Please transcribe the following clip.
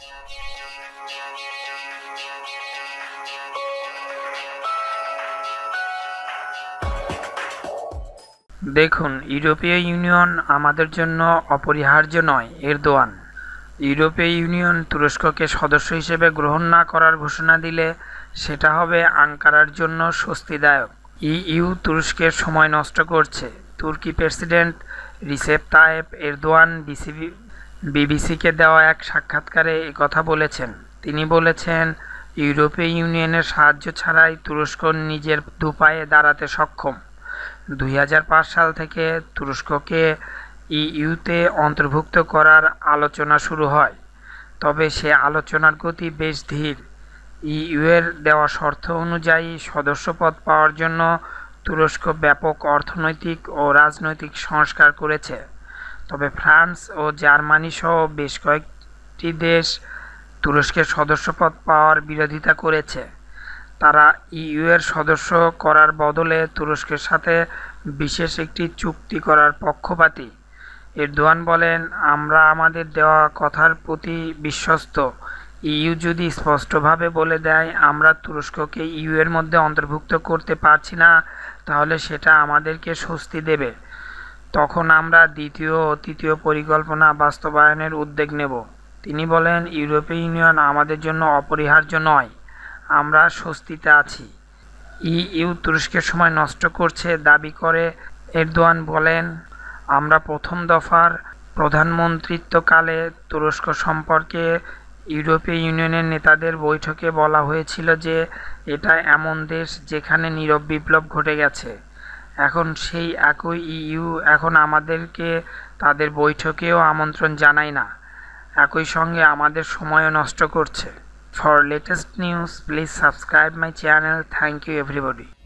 দেখুন ইউরোপীয় ইউনিয়ন আমাদের জন্য অপরিহার্য নয় এরদোয়ান ইউরোপীয় ইউনিয়ন তুরস্ককে সদস্য হিসেবে গ্রহণ না করার ঘোষণা দিলে সেটা হবে আঙ্কারার জন্য স্বস্তিদায়ক ইউ তুরস্কের সময় নষ্ট করছে তুর্কি president Recep Tayyip Erdogan BCB বিবিসিকে দেওয়া এক সাক্ষাৎকারে কথা বলেছেন তিনি বলেছেন ইউরোপীয় ইউনিয়নের সাহায্য ছাড়াই তুরস্ক নিজের দুপায়ে দাঁড়াতে সক্ষম দুই সাল থেকে তুরস্ককে ইইউতে অন্তর্ভুক্ত করার আলোচনা শুরু হয় তবে সে আলোচনার গতি বেশ ধীর ইইউয়ের দেওয়া শর্ত অনুযায়ী সদস্যপদ পাওয়ার জন্য তুরস্ক ব্যাপক অর্থনৈতিক ও রাজনৈতিক সংস্কার করেছে তবে ফ্রান্স ও জার্মানি সহ বেশ কয়েকটি দেশ তুরস্কের সদস্যপদ পাওয়ার বিরোধিতা করেছে তারা ইইউ এর সদস্য করার বদলে তুরস্কের সাথে বিশেষ একটি চুক্তি করার পক্ষপাতী এরদোয়ান বলেন আমরা আমাদের দেওয়া কথার প্রতি বিশ্বস্ত ইউ যদি স্পষ্টভাবে বলে দেয় আমরা তুরস্ককে ইউ এর মধ্যে অন্তর্ভুক্ত করতে পারছি না তাহলে সেটা আমাদেরকে স্বস্তি দেবে তখন আমরা দ্বিতীয় ও তৃতীয় পরিকল্পনা বাস্তবায়নের উদ্যোগ নেব তিনি বলেন ইউরোপীয় ইউনিয়ন আমাদের জন্য অপরিহার্য নয় আমরা স্বস্তিতে আছি ইউ তুরস্কের সময় নষ্ট করছে দাবি করে এরদোয়ান বলেন আমরা প্রথম দফার প্রধানমন্ত্রিত্বকালে তুরস্ক সম্পর্কে ইউরোপীয় ইউনিয়নের নেতাদের বৈঠকে বলা হয়েছিল যে এটা এমন দেশ যেখানে নীরব বিপ্লব ঘটে গেছে এখন সেই একই ইইউ এখন আমাদেরকে তাদের বৈঠকেও আমন্ত্রণ জানায় না একই সঙ্গে আমাদের সময়ও নষ্ট করছে for latest news please subscribe my channel thank you everybody